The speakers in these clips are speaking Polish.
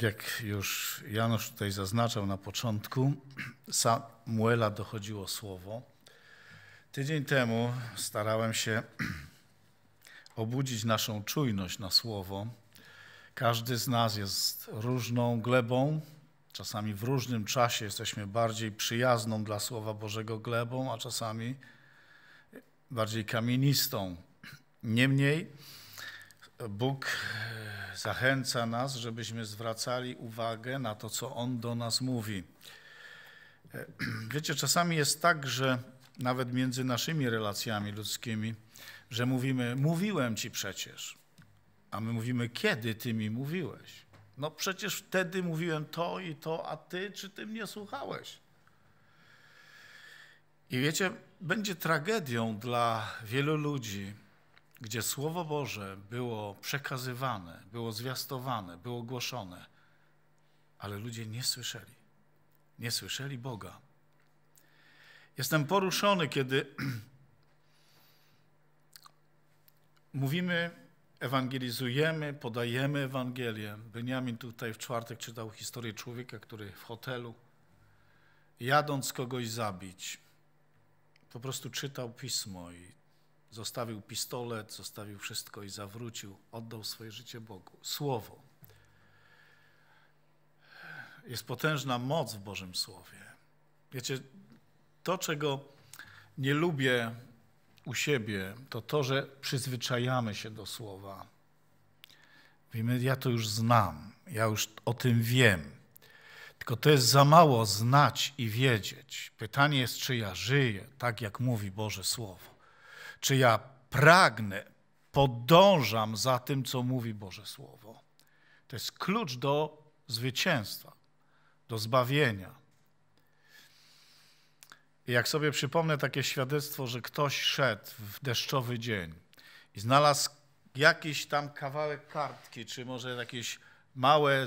Tak jak już Janusz tutaj zaznaczał na początku, Samuela dochodziło słowo. Tydzień temu starałem się obudzić naszą czujność na słowo. Każdy z nas jest różną glebą, czasami w różnym czasie jesteśmy bardziej przyjazną dla Słowa Bożego glebą, a czasami bardziej kamienistą. Niemniej, Bóg e, zachęca nas, żebyśmy zwracali uwagę na to, co On do nas mówi. E, wiecie, czasami jest tak, że nawet między naszymi relacjami ludzkimi, że mówimy, mówiłem ci przecież, a my mówimy, kiedy ty mi mówiłeś? No przecież wtedy mówiłem to i to, a ty, czy ty mnie słuchałeś? I wiecie, będzie tragedią dla wielu ludzi, gdzie Słowo Boże było przekazywane, było zwiastowane, było głoszone, ale ludzie nie słyszeli. Nie słyszeli Boga. Jestem poruszony, kiedy mówimy, ewangelizujemy, podajemy Ewangelię. Beniamin tutaj w czwartek czytał historię człowieka, który w hotelu, jadąc kogoś zabić, po prostu czytał pismo i Zostawił pistolet, zostawił wszystko i zawrócił, oddał swoje życie Bogu. Słowo. Jest potężna moc w Bożym Słowie. Wiecie, to czego nie lubię u siebie, to to, że przyzwyczajamy się do słowa. Wiemy, ja to już znam, ja już o tym wiem. Tylko to jest za mało znać i wiedzieć. Pytanie jest, czy ja żyję tak, jak mówi Boże Słowo. Czy ja pragnę, podążam za tym, co mówi Boże Słowo? To jest klucz do zwycięstwa, do zbawienia. I jak sobie przypomnę takie świadectwo, że ktoś szedł w deszczowy dzień i znalazł jakiś tam kawałek kartki, czy może jakieś małe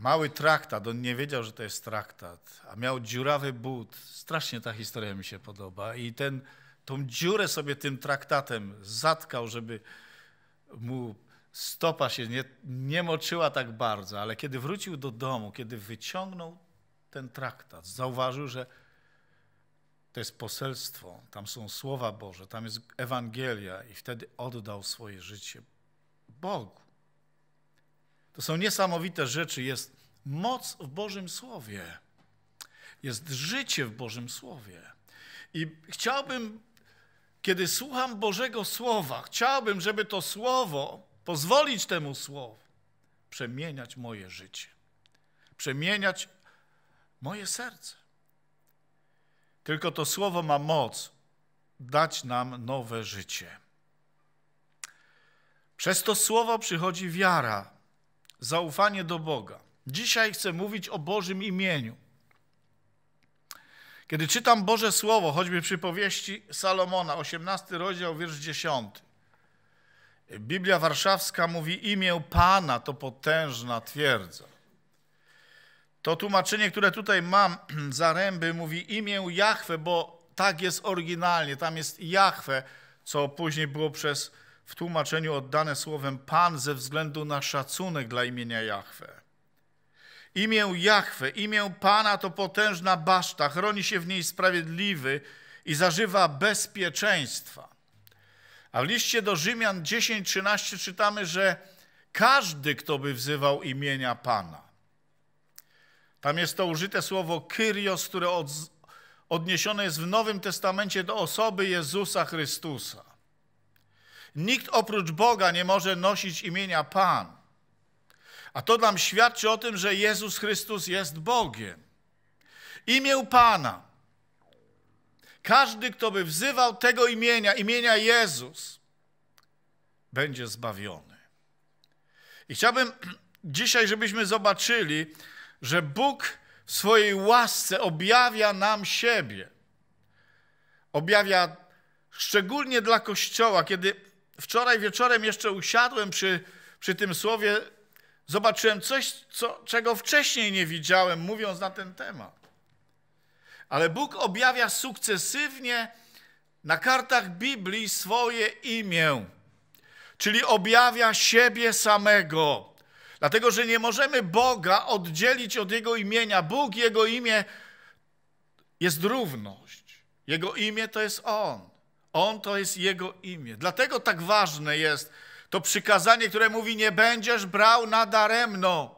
mały traktat, on nie wiedział, że to jest traktat, a miał dziurawy but. Strasznie ta historia mi się podoba. I ten, tą dziurę sobie tym traktatem zatkał, żeby mu stopa się nie, nie moczyła tak bardzo, ale kiedy wrócił do domu, kiedy wyciągnął ten traktat, zauważył, że to jest poselstwo, tam są słowa Boże, tam jest Ewangelia i wtedy oddał swoje życie Bogu. To są niesamowite rzeczy. Jest moc w Bożym Słowie. Jest życie w Bożym Słowie. I chciałbym, kiedy słucham Bożego Słowa, chciałbym, żeby to Słowo, pozwolić temu Słowu, przemieniać moje życie. Przemieniać moje serce. Tylko to Słowo ma moc dać nam nowe życie. Przez to Słowo przychodzi wiara, zaufanie do Boga. Dzisiaj chcę mówić o Bożym imieniu. Kiedy czytam Boże Słowo, choćby przy powieści Salomona, 18 rozdział, wiersz 10, Biblia Warszawska mówi: Imię Pana to potężna twierdza. To tłumaczenie, które tutaj mam za ręby, mówi imię Jahwe, bo tak jest oryginalnie. Tam jest Jahwe, co później było przez w tłumaczeniu oddane słowem Pan ze względu na szacunek dla imienia Jahwe. Imię Jahwe, imię Pana to potężna baszta, chroni się w niej sprawiedliwy i zażywa bezpieczeństwa. A w liście do Rzymian 10:13 czytamy, że każdy, kto by wzywał imienia Pana. Tam jest to użyte słowo kyrios, które od, odniesione jest w Nowym Testamencie do osoby Jezusa Chrystusa. Nikt oprócz Boga nie może nosić imienia Pan. A to nam świadczy o tym, że Jezus Chrystus jest Bogiem. Imię Pana. Każdy, kto by wzywał tego imienia, imienia Jezus, będzie zbawiony. I chciałbym dzisiaj, żebyśmy zobaczyli, że Bóg w swojej łasce objawia nam siebie. Objawia szczególnie dla Kościoła, kiedy wczoraj wieczorem jeszcze usiadłem przy, przy tym słowie, zobaczyłem coś, co, czego wcześniej nie widziałem, mówiąc na ten temat. Ale Bóg objawia sukcesywnie na kartach Biblii swoje imię, czyli objawia siebie samego. Dlatego, że nie możemy Boga oddzielić od Jego imienia. Bóg, Jego imię jest równość. Jego imię to jest On. On to jest Jego imię. Dlatego tak ważne jest to przykazanie, które mówi: Nie będziesz brał nadaremno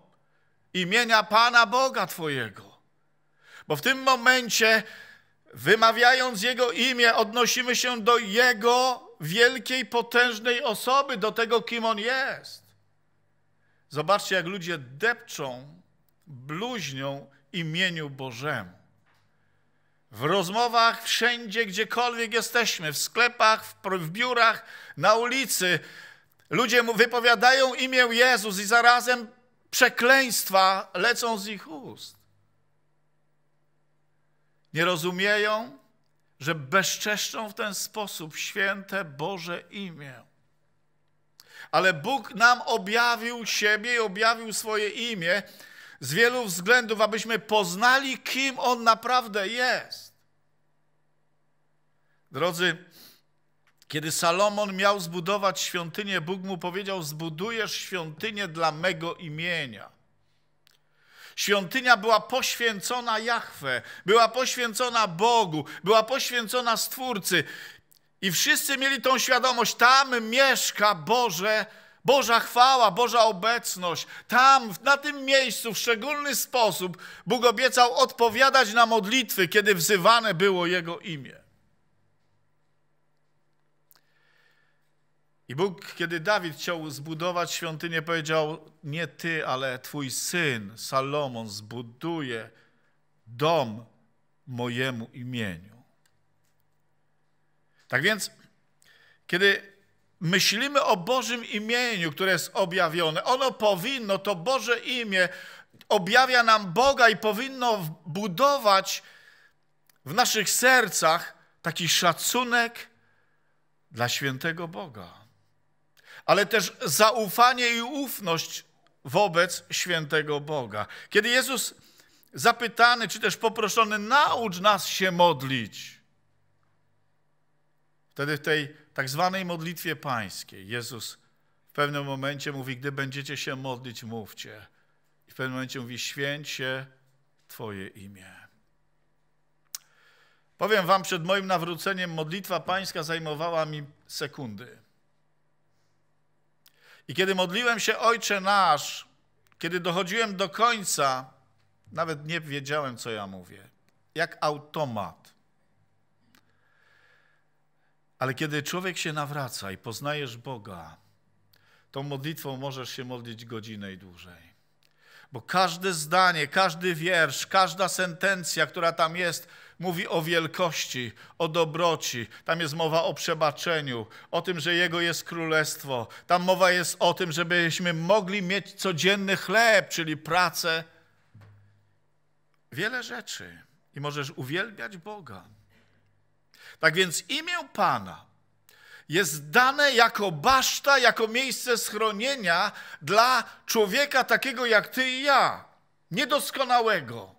imienia Pana Boga Twojego. Bo w tym momencie, wymawiając Jego imię, odnosimy się do Jego wielkiej, potężnej osoby, do tego, kim On jest. Zobaczcie, jak ludzie depczą, bluźnią imieniu Bożemu w rozmowach, wszędzie, gdziekolwiek jesteśmy, w sklepach, w, biurach, na ulicy. Ludzie wypowiadają imię Jezus i zarazem przekleństwa lecą z ich ust. Nie rozumieją, że bezczeszczą w ten sposób święte Boże imię. Ale Bóg nam objawił siebie i objawił swoje imię, z wielu względów, abyśmy poznali, kim On naprawdę jest. Drodzy, kiedy Salomon miał zbudować świątynię, Bóg mu powiedział: Zbudujesz świątynię dla mego imienia. Świątynia była poświęcona Jahwe, była poświęcona Bogu, była poświęcona Stwórcy. I wszyscy mieli tą świadomość: tam mieszka Boże Boża chwała, Boża obecność. Tam, na tym miejscu, w szczególny sposób Bóg obiecał odpowiadać na modlitwy, kiedy wzywane było Jego imię. I Bóg, kiedy Dawid chciał zbudować świątynię, powiedział: Nie ty, ale twój syn Salomon zbuduje dom mojemu imieniu. Tak więc, kiedy myślimy o Bożym imieniu, które jest objawione. Ono powinno, to Boże imię objawia nam Boga i powinno budować w naszych sercach taki szacunek dla świętego Boga. Ale też zaufanie i ufność wobec świętego Boga. Kiedy Jezus zapytany czy też poproszony, naucz nas się modlić. Wtedy w tej tak zwanej modlitwie pańskiej Jezus w pewnym momencie mówi, gdy będziecie się modlić, mówcie. I w pewnym momencie mówi, święć się Twoje imię. Powiem wam, przed moim nawróceniem modlitwa pańska zajmowała mi sekundy. I kiedy modliłem się Ojcze Nasz, kiedy dochodziłem do końca, nawet nie wiedziałem, co ja mówię. Jak automat. Ale kiedy człowiek się nawraca i poznajesz Boga, tą modlitwą możesz się modlić godzinę i dłużej. Bo każde zdanie, każdy wiersz, każda sentencja, która tam jest, mówi o wielkości, o dobroci. Tam jest mowa o przebaczeniu, o tym, że Jego jest królestwo. Tam mowa jest o tym, żebyśmy mogli mieć codzienny chleb, czyli pracę. Wiele rzeczy. I możesz uwielbiać Boga. Tak więc imię Pana jest dane jako baszta, jako miejsce schronienia dla człowieka takiego jak ty i ja, niedoskonałego,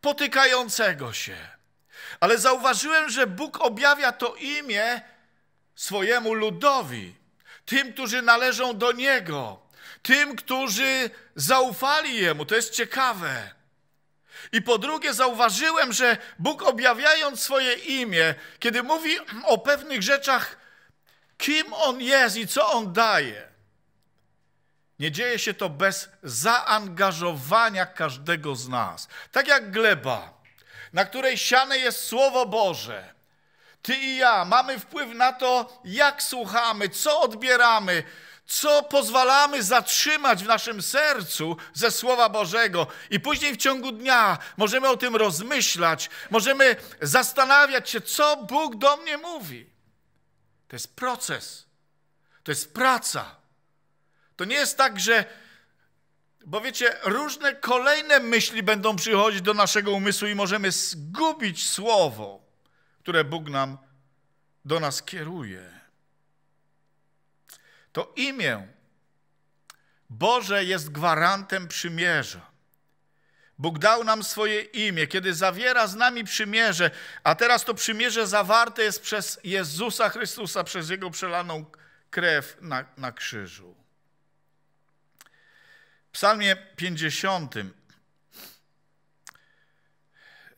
potykającego się. Ale zauważyłem, że Bóg objawia to imię swojemu ludowi, tym, którzy należą do Niego, tym, którzy zaufali Jemu. To jest ciekawe. I po drugie, zauważyłem, że Bóg objawiając swoje imię, kiedy mówi o pewnych rzeczach, kim On jest i co On daje, nie dzieje się to bez zaangażowania każdego z nas. Tak jak gleba, na której siane jest Słowo Boże. Ty i ja mamy wpływ na to, jak słuchamy, co odbieramy, co pozwalamy zatrzymać w naszym sercu ze Słowa Bożego. I później w ciągu dnia możemy o tym rozmyślać, możemy zastanawiać się, co Bóg do mnie mówi. To jest proces, to jest praca. To nie jest tak, że, bo wiecie, różne kolejne myśli będą przychodzić do naszego umysłu i możemy zgubić Słowo, które Bóg nam do nas kieruje. To imię Boże jest gwarantem przymierza. Bóg dał nam swoje imię, kiedy zawiera z nami przymierze, a teraz to przymierze zawarte jest przez Jezusa Chrystusa, przez Jego przelaną krew na, na krzyżu. W psalmie 50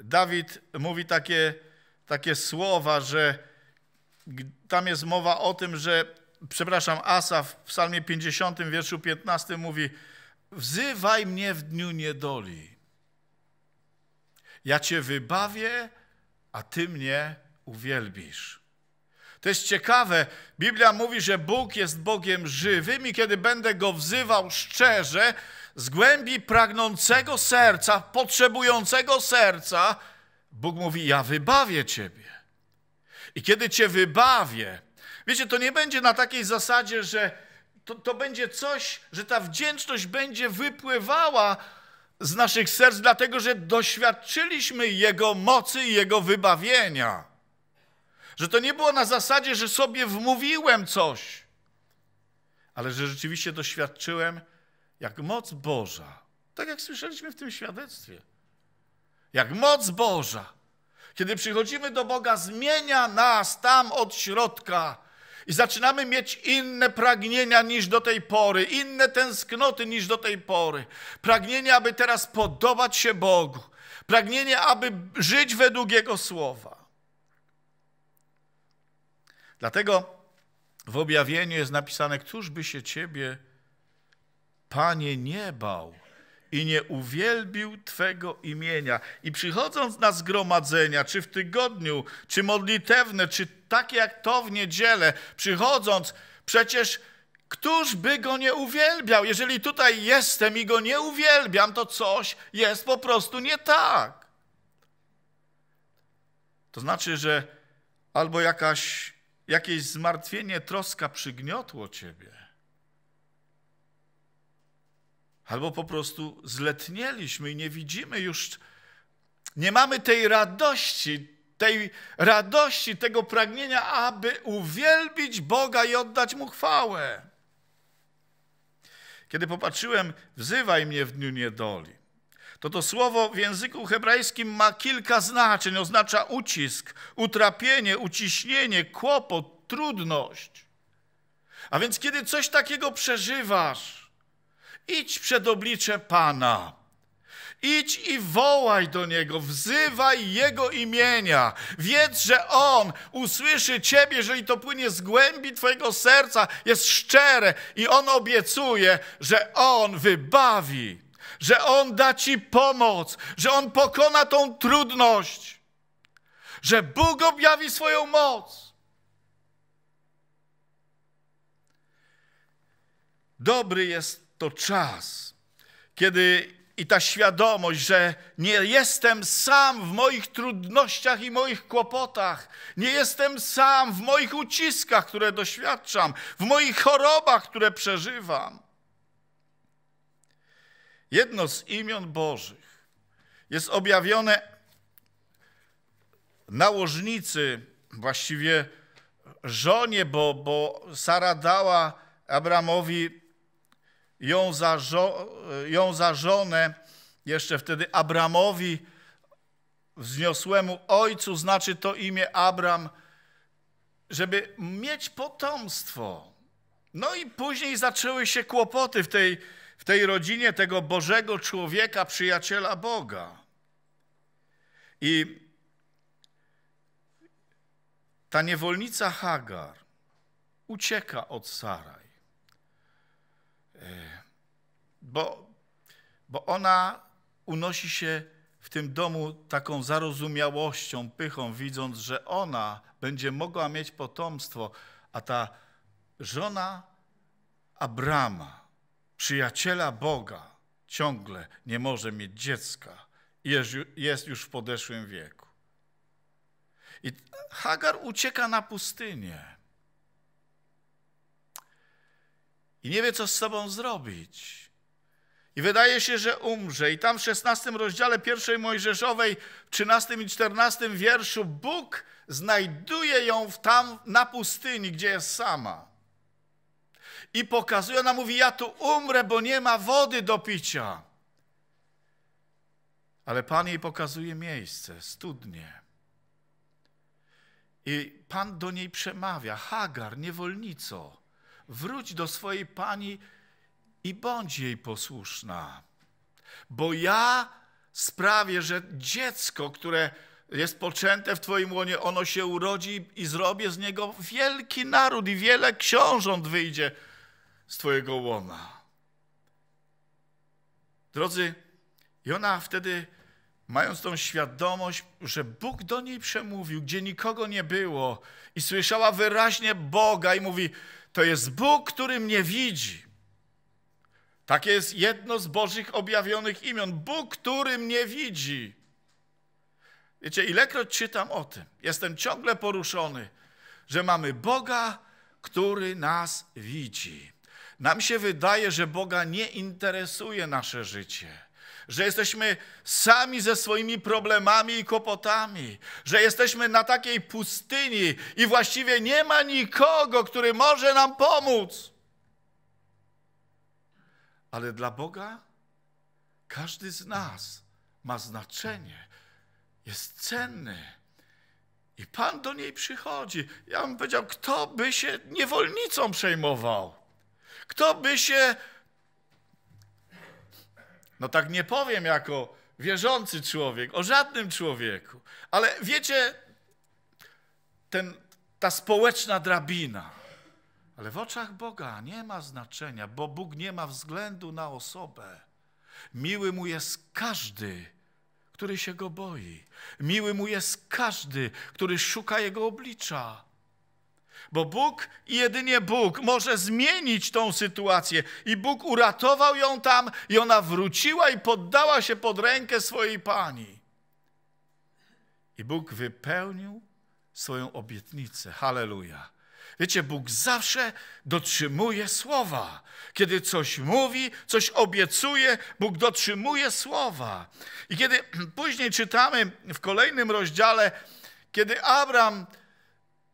Dawid mówi takie, takie słowa, że tam jest mowa o tym, że przepraszam, Asaf w psalmie 50, wierszu 15 mówi Wzywaj mnie w dniu niedoli. Ja cię wybawię, a ty mnie uwielbisz. To jest ciekawe. Biblia mówi, że Bóg jest Bogiem żywym i kiedy będę Go wzywał szczerze, z głębi pragnącego serca, potrzebującego serca, Bóg mówi, ja wybawię Ciebie. I kiedy Cię wybawię, Wiecie, to nie będzie na takiej zasadzie, że to, to będzie coś, że ta wdzięczność będzie wypływała z naszych serc, dlatego że doświadczyliśmy Jego mocy i Jego wybawienia. Że to nie było na zasadzie, że sobie wmówiłem coś, ale że rzeczywiście doświadczyłem, jak moc Boża, tak jak słyszeliśmy w tym świadectwie, jak moc Boża, kiedy przychodzimy do Boga, zmienia nas tam od środka i zaczynamy mieć inne pragnienia niż do tej pory, inne tęsknoty niż do tej pory. Pragnienie, aby teraz podobać się Bogu. Pragnienie, aby żyć według Jego słowa. Dlatego w objawieniu jest napisane: Któż by się Ciebie, Panie, nie bał? i nie uwielbił Twego imienia. I przychodząc na zgromadzenia, czy w tygodniu, czy modlitewne, czy takie jak to w niedzielę, przychodząc, przecież któż by go nie uwielbiał? Jeżeli tutaj jestem i go nie uwielbiam, to coś jest po prostu nie tak. To znaczy, że albo jakaś, jakieś zmartwienie, troska przygniotło Ciebie Albo po prostu zletnieliśmy i nie widzimy już, nie mamy tej radości, tej radości, tego pragnienia, aby uwielbić Boga i oddać Mu chwałę. Kiedy popatrzyłem, wzywaj mnie w dniu niedoli. To to słowo w języku hebrajskim ma kilka znaczeń. Oznacza ucisk, utrapienie, uciśnienie, kłopot, trudność. A więc kiedy coś takiego przeżywasz, Idź przed oblicze Pana. Idź i wołaj do Niego, wzywaj Jego imienia. Wiedz, że On usłyszy Ciebie, jeżeli to płynie z głębi Twojego serca, jest szczere i On obiecuje, że On wybawi, że On da Ci pomoc, że On pokona tą trudność, że Bóg objawi swoją moc. Dobry jest to czas, kiedy i ta świadomość, że nie jestem sam w moich trudnościach i moich kłopotach, nie jestem sam w moich uciskach, które doświadczam, w moich chorobach, które przeżywam. Jedno z imion Bożych jest objawione nałożnicy, właściwie żonie, bo, bo Sara dała Abramowi ją za, żo ją za żonę, jeszcze wtedy Abramowi, wzniosłemu ojcu, znaczy to imię Abram, żeby mieć potomstwo. No i później zaczęły się kłopoty w tej, w tej rodzinie tego Bożego człowieka, przyjaciela Boga. I ta niewolnica Hagar ucieka od Saraj. Yy, bo, bo ona unosi się w tym domu taką zarozumiałością, pychą, widząc, że ona będzie mogła mieć potomstwo, a ta żona Abrama, przyjaciela Boga, ciągle nie może mieć dziecka, jest już w podeszłym wieku. I Hagar ucieka na pustynię. i nie wie, co z sobą zrobić. I wydaje się, że umrze. I tam w 16 rozdziale pierwszej Mojżeszowej, w 13 i 14 wierszu, Bóg znajduje ją w tam na pustyni, gdzie jest sama. I pokazuje, ona mówi, ja tu umrę, bo nie ma wody do picia. Ale Pan jej pokazuje miejsce, studnie. I Pan do niej przemawia, Hagar, niewolnico wróć do swojej pani i bądź jej posłuszna. Bo ja sprawię, że dziecko, które jest poczęte w Twoim łonie, ono się urodzi i zrobię z niego wielki naród i wiele książąt wyjdzie z Twojego łona. Drodzy, i ona wtedy, mając tą świadomość, że Bóg do niej przemówił, gdzie nikogo nie było i słyszała wyraźnie Boga i mówi, to jest Bóg, który mnie widzi. Takie jest jedno z Bożych objawionych imion. Bóg, który mnie widzi. Wiecie, ilekroć czytam o tym, jestem ciągle poruszony, że mamy Boga, który nas widzi. Nam się wydaje, że Boga nie interesuje nasze życie że jesteśmy sami ze swoimi problemami i kłopotami, że jesteśmy na takiej pustyni i właściwie nie ma nikogo, który może nam pomóc. Ale dla Boga każdy z nas ma znaczenie, jest cenny. I Pan do niej przychodzi. Ja bym powiedział, kto by się niewolnicą przejmował? Kto by się no tak nie powiem jako wierzący człowiek o żadnym człowieku, ale wiecie, ten, ta społeczna drabina. Ale w oczach Boga nie ma znaczenia, bo Bóg nie ma względu na osobę. Miły mu jest każdy, który się go boi. Miły mu jest każdy, który szuka jego oblicza bo Bóg i jedynie Bóg może zmienić tą sytuację. I Bóg uratował ją tam, i ona wróciła i poddała się pod rękę swojej pani. I Bóg wypełnił swoją obietnicę. Halleluja. Wiecie, Bóg zawsze dotrzymuje słowa. Kiedy coś mówi, coś obiecuje, Bóg dotrzymuje słowa. I kiedy później czytamy w kolejnym rozdziale, kiedy Abraham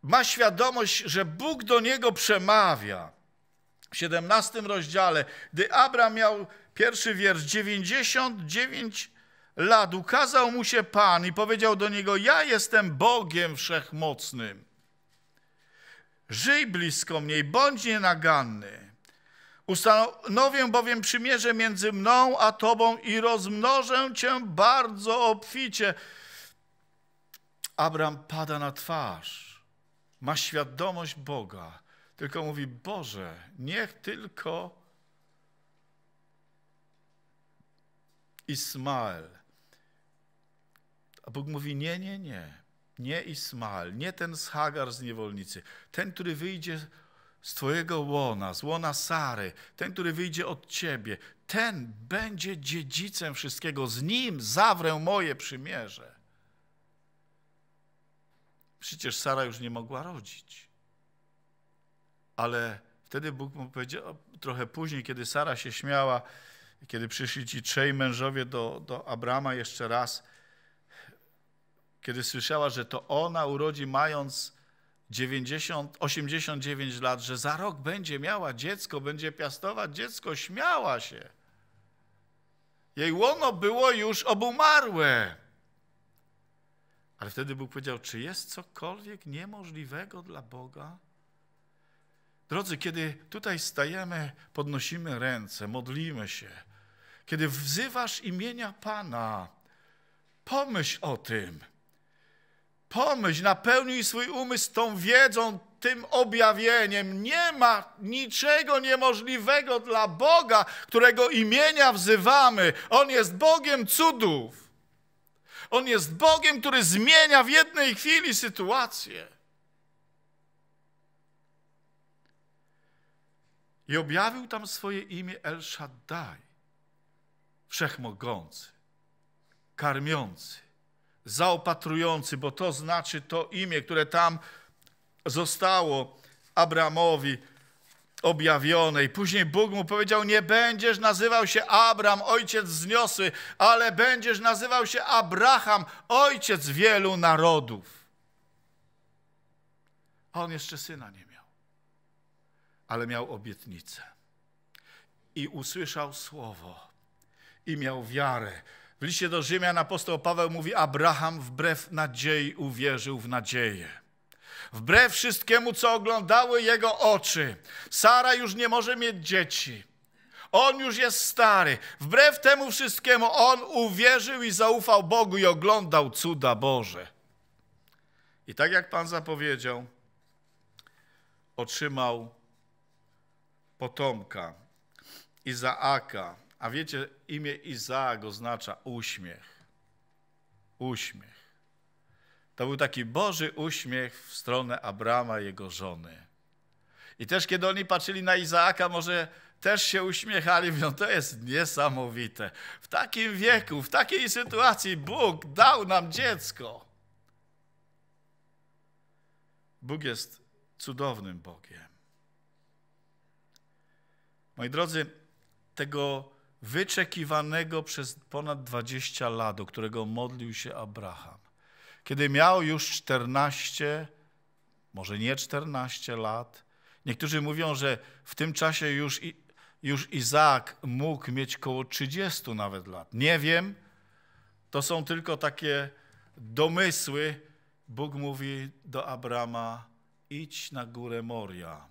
ma świadomość, że Bóg do niego przemawia. W 17 rozdziale, gdy Abraham miał pierwszy wiersz 99 lat, ukazał mu się Pan i powiedział do niego: Ja jestem Bogiem wszechmocnym. Żyj blisko mnie, bądź nienaganny. Ustanowię bowiem przymierze między mną a tobą i rozmnożę cię bardzo obficie. Abraham pada na twarz ma świadomość Boga, tylko mówi: Boże, niech tylko Ismael. A Bóg mówi: Nie, nie, nie. Nie Ismael, nie ten z Hagar z niewolnicy, ten, który wyjdzie z Twojego łona, z łona Sary, ten, który wyjdzie od Ciebie, ten będzie dziedzicem wszystkiego. Z nim zawrę moje przymierze. Przecież Sara już nie mogła rodzić. Ale wtedy Bóg mu powiedział, trochę później, kiedy Sara się śmiała, kiedy przyszli ci trzej mężowie do, do Abrama jeszcze raz, kiedy słyszała, że to ona urodzi mając 90, 89 lat, że za rok będzie miała dziecko, będzie piastować dziecko, śmiała się. Jej łono było już obumarłe. Ale wtedy Bóg powiedział, czy jest cokolwiek niemożliwego dla Boga? Drodzy, kiedy tutaj stajemy, podnosimy ręce, modlimy się, kiedy wzywasz imienia Pana, pomyśl o tym. Pomyśl, napełnij swój umysł tą wiedzą, tym objawieniem. Nie ma niczego niemożliwego dla Boga, którego imienia wzywamy. On jest Bogiem cudów. On jest Bogiem, który zmienia w jednej chwili sytuację. I objawił tam swoje imię El Shaddai, wszechmogący, karmiący, zaopatrujący, bo to znaczy to imię, które tam zostało Abramowi objawionej. Później Bóg mu powiedział: Nie będziesz nazywał się Abram, ojciec zniosły, ale będziesz nazywał się Abraham, ojciec wielu narodów. A on jeszcze syna nie miał, ale miał obietnicę. I usłyszał słowo, i miał wiarę. W liście do Rzymian apostoł Paweł mówi: Abraham wbrew nadziei uwierzył w nadzieję wbrew wszystkiemu, co oglądały jego oczy. Sara już nie może mieć dzieci. On już jest stary. Wbrew temu wszystkiemu on uwierzył i zaufał Bogu i oglądał cuda Boże. I tak jak Pan zapowiedział, otrzymał potomka Izaaka. A wiecie, imię Izaak oznacza uśmiech. Uśmiech. To był taki Boży uśmiech w stronę Abrama i jego żony. I też kiedy oni patrzyli na Izaaka, może też się uśmiechali, mówią, to jest niesamowite. W takim wieku, w takiej sytuacji Bóg dał nam dziecko. Bóg jest cudownym Bogiem. Moi drodzy, tego wyczekiwanego przez ponad 20 lat, do którego modlił się Abraham, kiedy miał już 14, może nie 14 lat, niektórzy mówią, że w tym czasie już, już Izaak mógł mieć około 30 nawet lat. Nie wiem, to są tylko takie domysły. Bóg mówi do Abrama, idź na górę Moria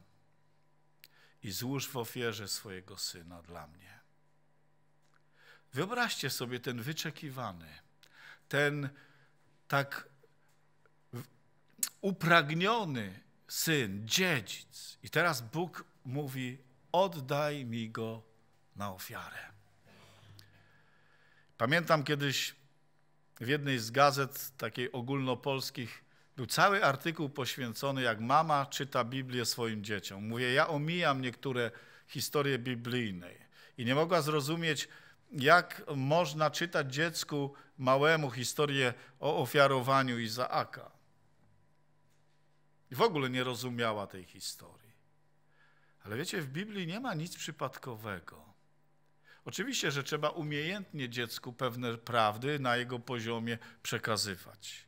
i złóż w ofierze swojego syna dla mnie. Wyobraźcie sobie ten wyczekiwany, ten tak upragniony syn, dziedzic. I teraz Bóg mówi: Oddaj mi go na ofiarę. Pamiętam kiedyś w jednej z gazet, takiej ogólnopolskich, był cały artykuł poświęcony, jak mama czyta Biblię swoim dzieciom. Mówię, ja omijam niektóre historie biblijne i nie mogła zrozumieć, jak można czytać dziecku małemu historię o ofiarowaniu Izaaka. w ogóle nie rozumiała tej historii. Ale wiecie, w Biblii nie ma nic przypadkowego. Oczywiście, że trzeba umiejętnie dziecku pewne prawdy na jego poziomie przekazywać.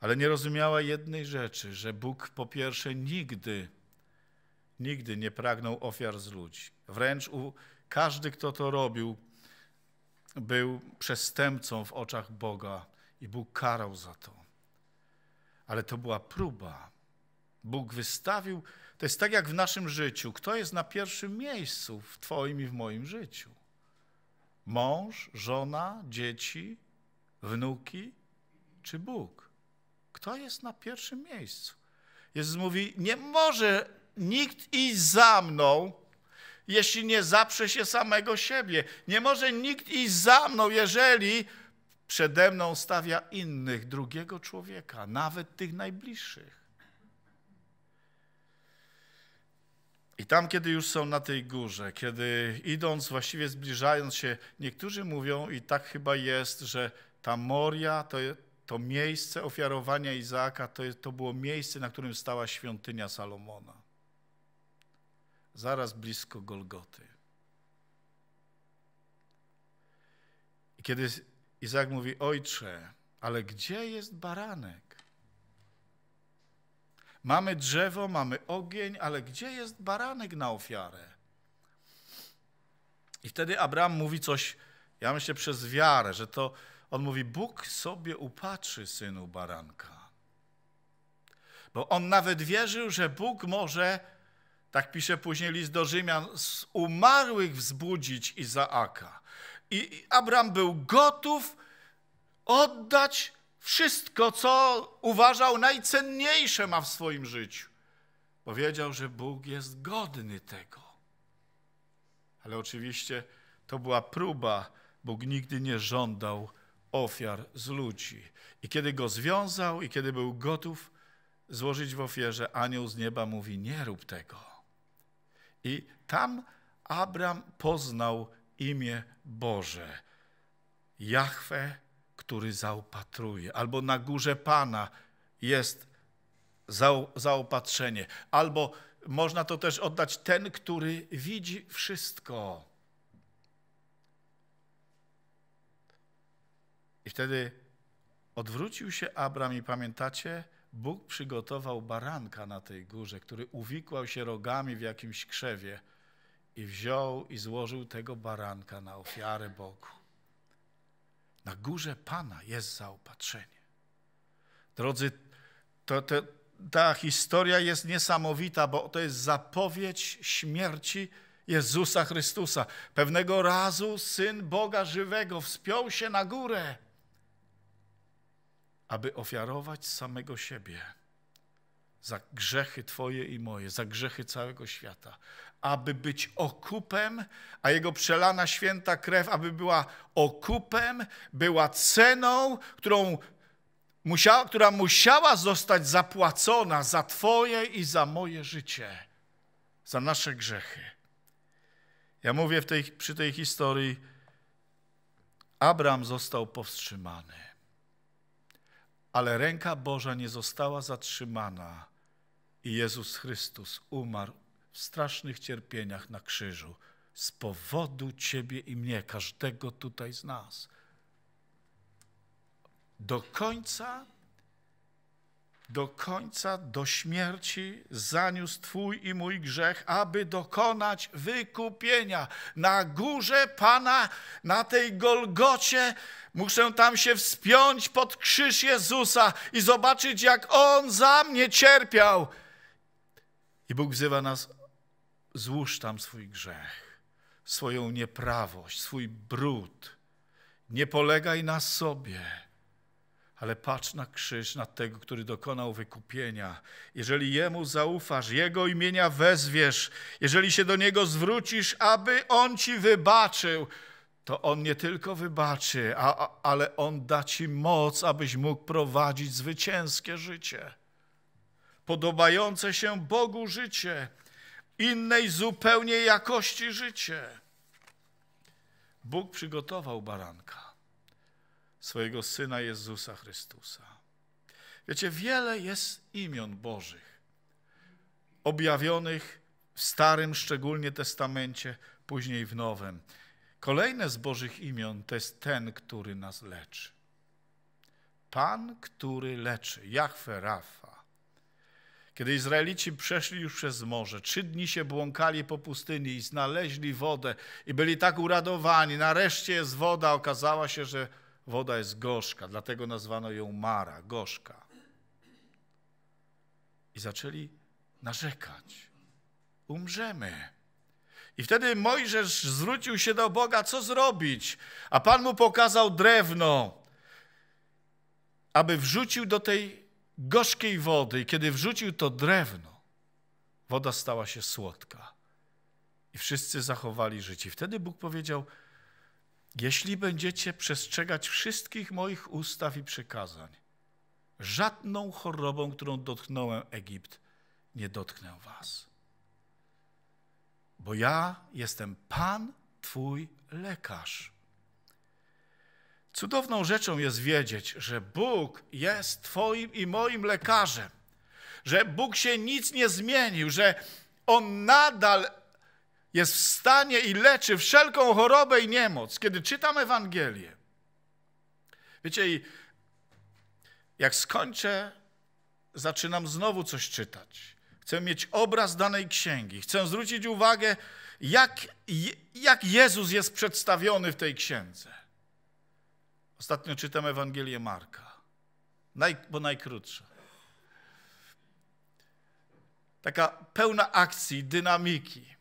Ale nie rozumiała jednej rzeczy, że Bóg po pierwsze nigdy, nigdy nie pragnął ofiar z ludzi. Wręcz u, każdy, kto to robił, był przestępcą w oczach Boga i Bóg karał za to. Ale to była próba. Bóg wystawił, to jest tak jak w naszym życiu. Kto jest na pierwszym miejscu w Twoim i w moim życiu? Mąż, żona, dzieci, wnuki czy Bóg? Kto jest na pierwszym miejscu? Jezus mówi, nie może nikt iść za mną, jeśli nie zaprze się samego siebie. Nie może nikt iść za mną, jeżeli przede mną stawia innych, drugiego człowieka, nawet tych najbliższych. I tam, kiedy już są na tej górze, kiedy idąc, właściwie zbliżając się, niektórzy mówią, i tak chyba jest, że ta Moria, to, to miejsce ofiarowania Izaaka, to, to było miejsce, na którym stała świątynia Salomona zaraz blisko Golgoty. I kiedy Izak mówi, ojcze, ale gdzie jest baranek? Mamy drzewo, mamy ogień, ale gdzie jest baranek na ofiarę? I wtedy Abraham mówi coś, ja myślę, przez wiarę, że to on mówi: Bóg sobie upatrzy synu baranka. Bo on nawet wierzył, że Bóg może tak pisze później list do Rzymian, z umarłych wzbudzić Izaaka. I Abraham był gotów oddać wszystko, co uważał najcenniejsze ma w swoim życiu. Powiedział, że Bóg jest godny tego. Ale oczywiście to była próba. Bóg nigdy nie żądał ofiar z ludzi. I kiedy go związał i kiedy był gotów złożyć w ofierze, anioł z nieba mówi, nie rób tego. I tam Abram poznał imię Boże. Jahwe, który zaopatruje, albo na górze Pana jest zaopatrzenie, albo można to też oddać ten, który widzi wszystko. I wtedy odwrócił się Abram i pamiętacie, Bóg przygotował baranka na tej górze, który uwikłał się rogami w jakimś krzewie i wziął i złożył tego baranka na ofiarę Bogu. Na górze Pana jest zaopatrzenie. Drodzy, to, to, ta historia jest niesamowita, bo to jest zapowiedź śmierci Jezusa Chrystusa. Pewnego razu Syn Boga Żywego wspiął się na górę aby ofiarować samego siebie za grzechy Twoje i moje, za grzechy całego świata, aby być okupem, a Jego przelana święta krew, aby była okupem, była ceną, którą musiała, która musiała zostać zapłacona za Twoje i za moje życie, za nasze grzechy. Ja mówię tej, przy tej historii, Abraham został powstrzymany ale ręka Boża nie została zatrzymana i Jezus Chrystus umarł w strasznych cierpieniach na krzyżu z powodu Ciebie i mnie, każdego tutaj z nas. Do końca do końca, do śmierci zaniósł Twój i mój grzech, aby dokonać wykupienia. Na górze Pana, na tej Golgocie, muszę tam się wspiąć pod krzyż Jezusa i zobaczyć, jak On za mnie cierpiał. I Bóg wzywa nas, złóż tam swój grzech, swoją nieprawość, swój brud. Nie polegaj na sobie ale patrz na krzyż, na tego, który dokonał wykupienia. Jeżeli Jemu zaufasz, Jego imienia wezwiesz, jeżeli się do Niego zwrócisz, aby On ci wybaczył, to On nie tylko wybaczy, a, a, ale On da ci moc, abyś mógł prowadzić zwycięskie życie. Podobające się Bogu życie, innej zupełnie jakości życie. Bóg przygotował baranka swojego Syna Jezusa Chrystusa. Wiecie, wiele jest imion Bożych, objawionych w Starym, szczególnie Testamencie, później w Nowym. Kolejne z Bożych imion to jest ten, który nas leczy. Pan, który leczy, Jachwe Rafa. Kiedy Izraelici przeszli już przez morze, trzy dni się błąkali po pustyni i znaleźli wodę i byli tak uradowani, nareszcie jest woda, okazała się, że Woda jest gorzka, dlatego nazwano ją Mara, gorzka. I zaczęli narzekać. Umrzemy. I wtedy Mojżesz zwrócił się do Boga, co zrobić? A Pan mu pokazał drewno, aby wrzucił do tej gorzkiej wody. I kiedy wrzucił to drewno, woda stała się słodka. I wszyscy zachowali życie. Wtedy Bóg powiedział, jeśli będziecie przestrzegać wszystkich moich ustaw i przykazań, żadną chorobą, którą dotknąłem Egipt, nie dotknę was. Bo ja jestem Pan, Twój lekarz. Cudowną rzeczą jest wiedzieć, że Bóg jest Twoim i moim lekarzem, że Bóg się nic nie zmienił, że On nadal jest w stanie i leczy wszelką chorobę i niemoc, kiedy czytam Ewangelię. Wiecie, i jak skończę, zaczynam znowu coś czytać. Chcę mieć obraz danej księgi. Chcę zwrócić uwagę, jak, jak Jezus jest przedstawiony w tej księdze. Ostatnio czytam Ewangelię Marka, naj, bo najkrótsza. Taka pełna akcji, dynamiki.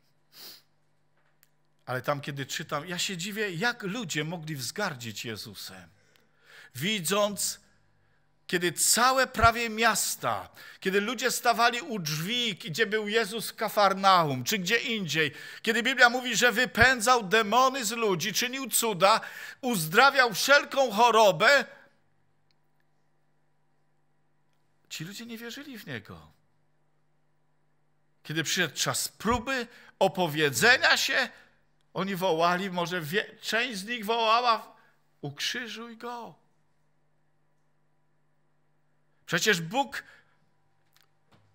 Ale tam, kiedy czytam, ja się dziwię, jak ludzie mogli wzgardzić Jezusem. Widząc, kiedy całe prawie miasta, kiedy ludzie stawali u drzwi, gdzie był Jezus w Kafarnaum, czy gdzie indziej, kiedy Biblia mówi, że wypędzał demony z ludzi, czynił cuda, uzdrawiał wszelką chorobę, ci ludzie nie wierzyli w Niego. Kiedy przyszedł czas próby, opowiedzenia się, oni wołali, może wie, część z nich wołała, ukrzyżuj go. Przecież Bóg,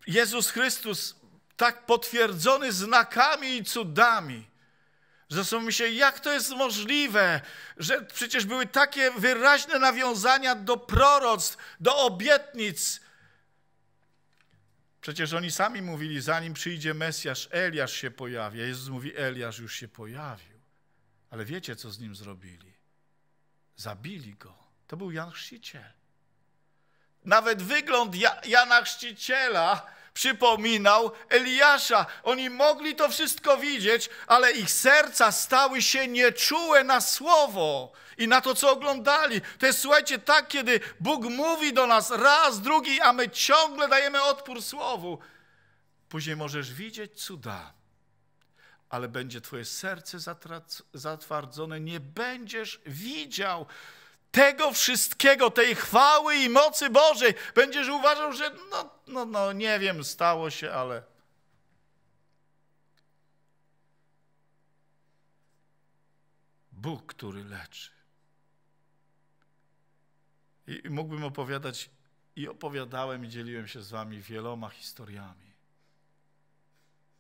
Jezus Chrystus, tak potwierdzony znakami i cudami, Zastanówmy się, jak to jest możliwe, że przecież były takie wyraźne nawiązania do proroctw, do obietnic, Przecież oni sami mówili, zanim przyjdzie Mesjasz, Eliasz się pojawi. A Jezus mówi, Eliasz już się pojawił. Ale wiecie, co z nim zrobili? Zabili go. To był Jan Chrzciciel. Nawet wygląd Jana Chrzciciela przypominał Eliasza. Oni mogli to wszystko widzieć, ale ich serca stały się nieczułe na słowo i na to, co oglądali. To jest, słuchajcie, tak, kiedy Bóg mówi do nas raz, drugi, a my ciągle dajemy odpór słowu. Później możesz widzieć cuda, ale będzie twoje serce zatwardzone, nie będziesz widział tego wszystkiego, tej chwały i mocy Bożej, będziesz uważał, że no, no, no nie wiem, stało się, ale. Bóg, który leczy. I mógłbym opowiadać, i opowiadałem, i dzieliłem się z wami wieloma historiami.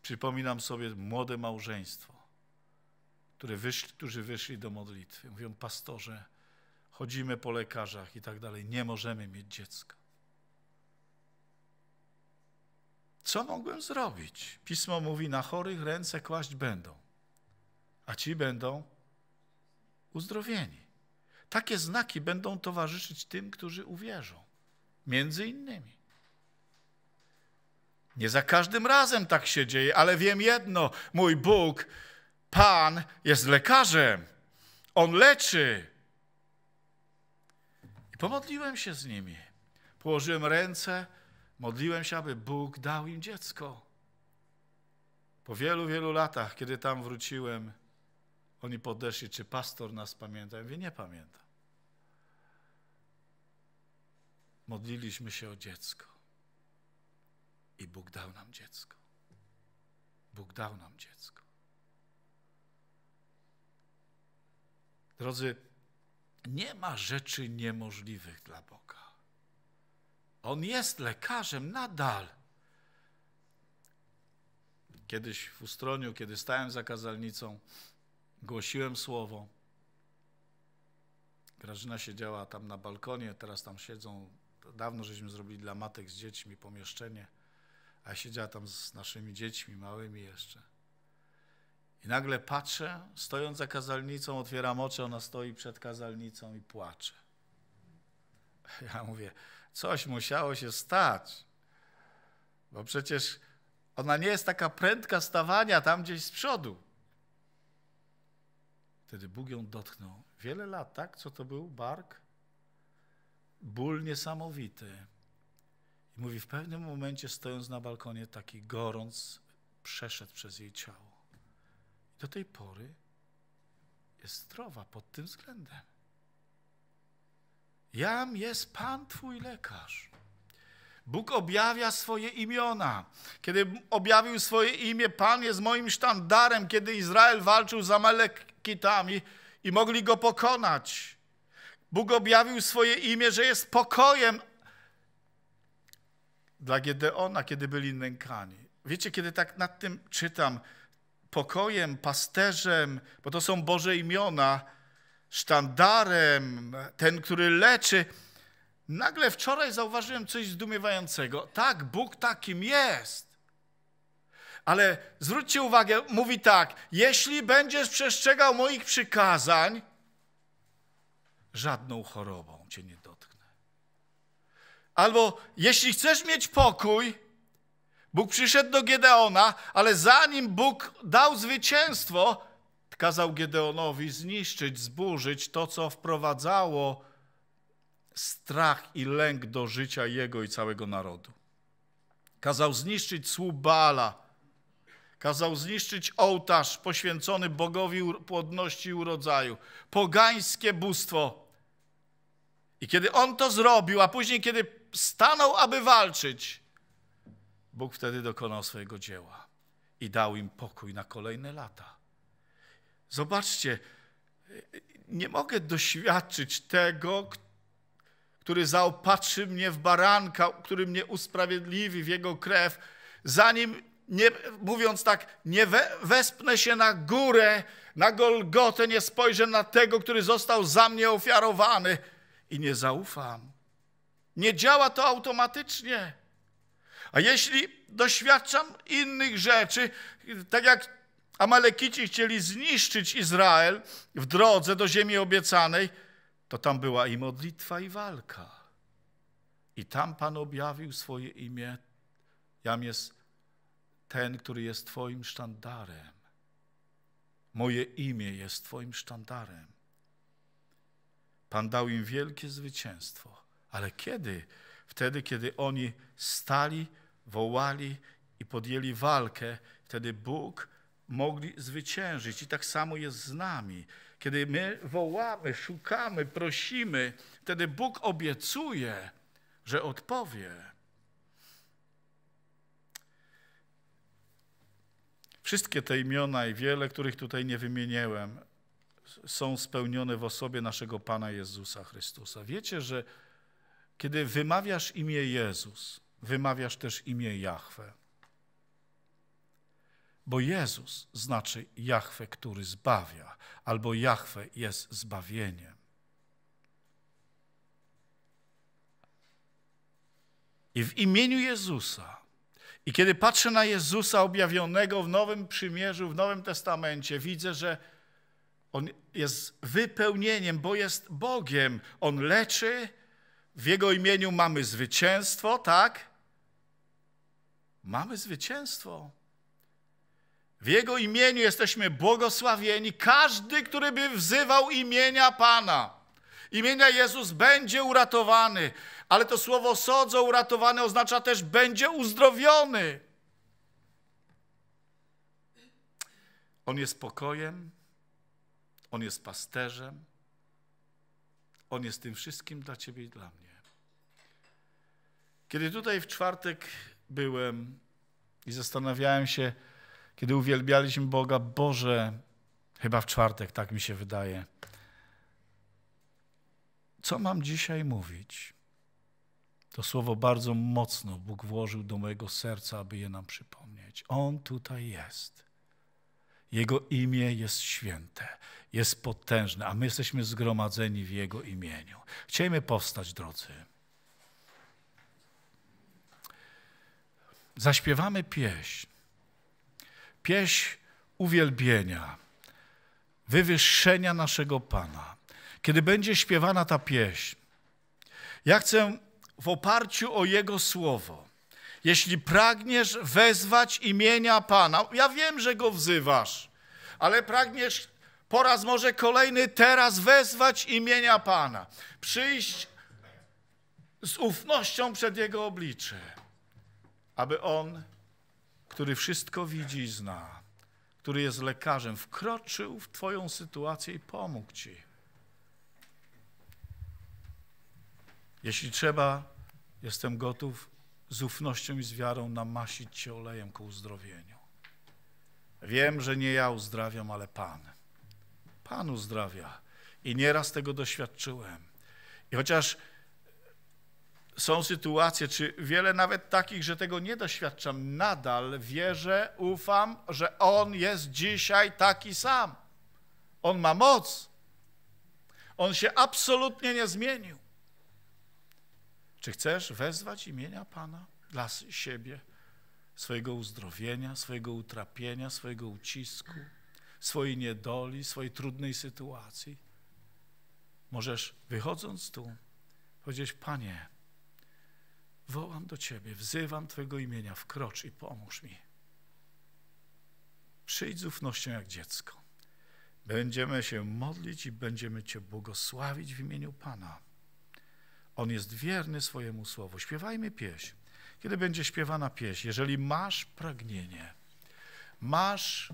Przypominam sobie młode małżeństwo, które wyszli, którzy wyszli do modlitwy. Mówią, pastorze, chodzimy po lekarzach i tak dalej. Nie możemy mieć dziecka. Co mogłem zrobić? Pismo mówi, na chorych ręce kłaść będą, a ci będą uzdrowieni. Takie znaki będą towarzyszyć tym, którzy uwierzą. Między innymi. Nie za każdym razem tak się dzieje, ale wiem jedno: mój Bóg, Pan, jest lekarzem. On leczy. Pomodliłem się z nimi. Położyłem ręce, modliłem się, aby Bóg dał im dziecko. Po wielu, wielu latach, kiedy tam wróciłem, oni podeszli, czy pastor nas pamięta? Ja mówię, nie pamięta. Modliliśmy się o dziecko. I Bóg dał nam dziecko. Bóg dał nam dziecko. Drodzy, nie ma rzeczy niemożliwych dla Boga. On jest lekarzem nadal. Kiedyś w Ustroniu, kiedy stałem za kazalnicą, głosiłem słowo. Grażyna siedziała tam na balkonie, teraz tam siedzą. Dawno żeśmy zrobili dla matek z dziećmi pomieszczenie, a siedziała tam z naszymi dziećmi małymi jeszcze. I nagle patrzę, stojąc za kazalnicą, otwieram oczy, ona stoi przed kazalnicą i płacze. Ja mówię, coś musiało się stać, bo przecież ona nie jest taka prędka stawania tam gdzieś z przodu. Wtedy Bóg ją dotknął. Wiele lat, tak? Co to był? Bark? Ból niesamowity. I mówi, w pewnym momencie, stojąc na balkonie, taki gorąc przeszedł przez jej ciało do tej pory jest zdrowa pod tym względem. Jam jest Pan Twój lekarz. Bóg objawia swoje imiona. Kiedy objawił swoje imię, Pan jest moim sztandarem, kiedy Izrael walczył z Amalekitami i mogli go pokonać. Bóg objawił swoje imię, że jest pokojem dla Gedeona, kiedy byli nękani. Wiecie, kiedy tak nad tym czytam, pokojem, pasterzem, bo to są Boże imiona, sztandarem, ten, który leczy. Nagle wczoraj zauważyłem coś zdumiewającego. Tak, Bóg takim jest. Ale zwróćcie uwagę, mówi tak: jeśli będziesz przestrzegał moich przykazań, żadną chorobą cię nie dotknę. Albo jeśli chcesz mieć pokój, Bóg przyszedł do Gedeona, ale zanim Bóg dał zwycięstwo, kazał Gedeonowi zniszczyć, zburzyć to, co wprowadzało strach i lęk do życia jego i całego narodu. Kazał zniszczyć słup Baala, kazał zniszczyć ołtarz poświęcony bogowi płodności i urodzaju, pogańskie bóstwo. I kiedy on to zrobił, a później kiedy stanął, aby walczyć, Bóg wtedy dokonał swojego dzieła i dał im pokój na kolejne lata. Zobaczcie, nie mogę doświadczyć tego, który zaopatrzy mnie w baranka, który mnie usprawiedliwi w jego krew, zanim, nie, mówiąc tak, nie we, wespnę się na górę, na Golgotę, nie spojrzę na tego, który został za mnie ofiarowany i nie zaufam. Nie działa to automatycznie. A jeśli doświadczam innych rzeczy, tak jak Amalekici chcieli zniszczyć Izrael w drodze do ziemi obiecanej, to tam była i modlitwa, i walka. I tam Pan objawił swoje imię. Jam jest ten, który jest Twoim sztandarem. Moje imię jest Twoim sztandarem. Pan dał im wielkie zwycięstwo. Ale kiedy? Wtedy, kiedy oni stali wołali i podjęli walkę, wtedy Bóg mogli zwyciężyć. I tak samo jest z nami. Kiedy my wołamy, szukamy, prosimy, wtedy Bóg obiecuje, że odpowie. Wszystkie te imiona i wiele, których tutaj nie wymieniłem, są spełnione w osobie naszego Pana Jezusa Chrystusa. Wiecie, że kiedy wymawiasz imię Jezus, wymawiasz też imię Jahwe. Bo Jezus znaczy Jahwe, który zbawia, albo Jahwe jest zbawieniem. I w imieniu Jezusa, i kiedy patrzę na Jezusa objawionego w Nowym Przymierzu, w Nowym Testamencie, widzę, że On jest wypełnieniem, bo jest Bogiem. On leczy, w Jego imieniu mamy zwycięstwo, tak? Mamy zwycięstwo. W Jego imieniu jesteśmy błogosławieni. Każdy, który by wzywał imienia Pana, imienia Jezus, będzie uratowany. Ale to słowo sodzo uratowany oznacza też będzie uzdrowiony. On jest pokojem, On jest pasterzem, On jest tym wszystkim dla Ciebie i dla mnie. Kiedy tutaj w czwartek byłem i zastanawiałem się, kiedy uwielbialiśmy Boga, Boże, chyba w czwartek, tak mi się wydaje, co mam dzisiaj mówić? To słowo bardzo mocno Bóg włożył do mojego serca, aby je nam przypomnieć. On tutaj jest. Jego imię jest święte, jest potężne, a my jesteśmy zgromadzeni w Jego imieniu. Chciejmy powstać, drodzy. zaśpiewamy pieśń. Pieśń uwielbienia, wywyższenia naszego Pana. Kiedy będzie śpiewana ta pieśń, ja chcę w oparciu o Jego słowo, jeśli pragniesz wezwać imienia Pana, ja wiem, że Go wzywasz, ale pragniesz po raz może kolejny teraz wezwać imienia Pana, przyjść z ufnością przed Jego oblicze aby On, który wszystko widzi i zna, który jest lekarzem, wkroczył w Twoją sytuację i pomógł Ci. Jeśli trzeba, jestem gotów z ufnością i z wiarą namasić Cię olejem ku uzdrowieniu. Wiem, że nie ja uzdrawiam, ale Pan. Pan uzdrawia. I nieraz tego doświadczyłem. I chociaż są sytuacje, czy wiele nawet takich, że tego nie doświadczam. Nadal wierzę, ufam, że On jest dzisiaj taki sam. On ma moc. On się absolutnie nie zmienił. Czy chcesz wezwać imienia Pana dla siebie, swojego uzdrowienia, swojego utrapienia, swojego ucisku, swojej niedoli, swojej trudnej sytuacji? Możesz, wychodząc tu, powiedzieć: Panie, Wołam do Ciebie, wzywam Twojego imienia, wkrocz i pomóż mi. Przyjdź z ufnością jak dziecko. Będziemy się modlić i będziemy Cię błogosławić w imieniu Pana. On jest wierny swojemu słowu. Śpiewajmy pieśń. Kiedy będzie śpiewana pieśń, jeżeli masz pragnienie, masz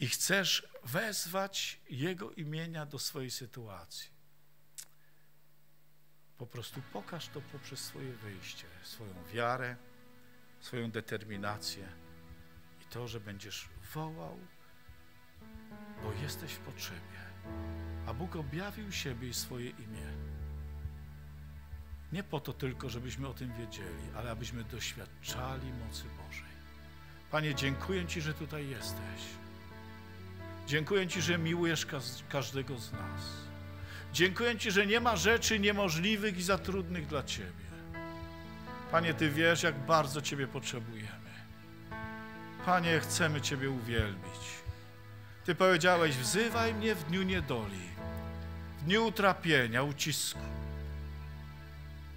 i chcesz wezwać Jego imienia do swojej sytuacji, po prostu pokaż to poprzez swoje wyjście, swoją wiarę, swoją determinację i to, że będziesz wołał, bo jesteś w potrzebie. A Bóg objawił siebie i swoje imię. Nie po to tylko, żebyśmy o tym wiedzieli, ale abyśmy doświadczali mocy Bożej. Panie, dziękuję Ci, że tutaj jesteś. Dziękuję Ci, że miłujesz każdego z nas. Dziękuję Ci, że nie ma rzeczy niemożliwych i za trudnych dla Ciebie. Panie, Ty wiesz, jak bardzo Ciebie potrzebujemy. Panie, chcemy Ciebie uwielbić. Ty powiedziałeś, wzywaj mnie w dniu niedoli, w dniu utrapienia, ucisku.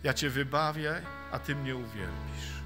Ja Cię wybawię, a Ty mnie uwielbisz.